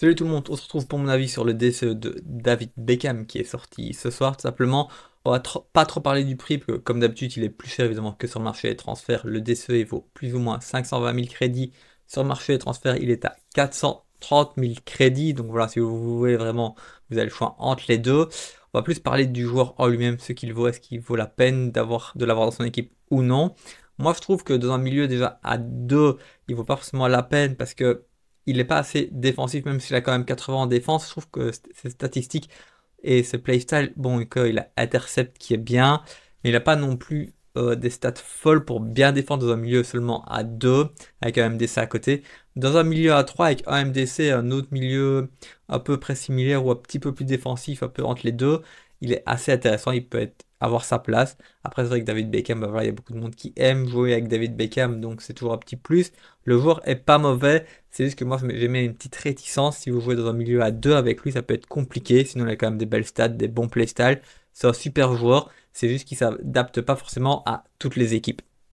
Salut tout le monde, on se retrouve pour mon avis sur le DCE de David Beckham qui est sorti ce soir. Tout simplement, on va pas trop parler du prix, parce que comme d'habitude, il est plus cher évidemment que sur le marché des transferts. Le DCE il vaut plus ou moins 520 000 crédits. Sur le marché des transferts, il est à 430 000 crédits. Donc voilà, si vous voulez vraiment, vous avez le choix entre les deux. On va plus parler du joueur en lui-même, ce qu'il vaut, est-ce qu'il vaut la peine d'avoir de l'avoir dans son équipe ou non. Moi, je trouve que dans un milieu déjà à deux, il vaut pas forcément la peine parce que il n'est pas assez défensif, même s'il a quand même 80 en défense. Je trouve que ses statistiques et ce playstyle, bon, il a intercept qui est bien, mais il n'a pas non plus euh, des stats folles pour bien défendre dans un milieu seulement à 2, avec un MDC à côté. Dans un milieu à 3, avec un MDC, un autre milieu à peu près similaire ou un petit peu plus défensif, un peu entre les deux, il est assez intéressant, il peut être avoir sa place. Après, c'est vrai que David Beckham, bah voilà, il y a beaucoup de monde qui aime jouer avec David Beckham, donc c'est toujours un petit plus. Le joueur est pas mauvais, c'est juste que moi j'aimais une petite réticence. Si vous jouez dans un milieu à deux avec lui, ça peut être compliqué. Sinon, il a quand même des belles stats, des bons playstyle C'est un super joueur, c'est juste qu'il s'adapte pas forcément à toutes les équipes.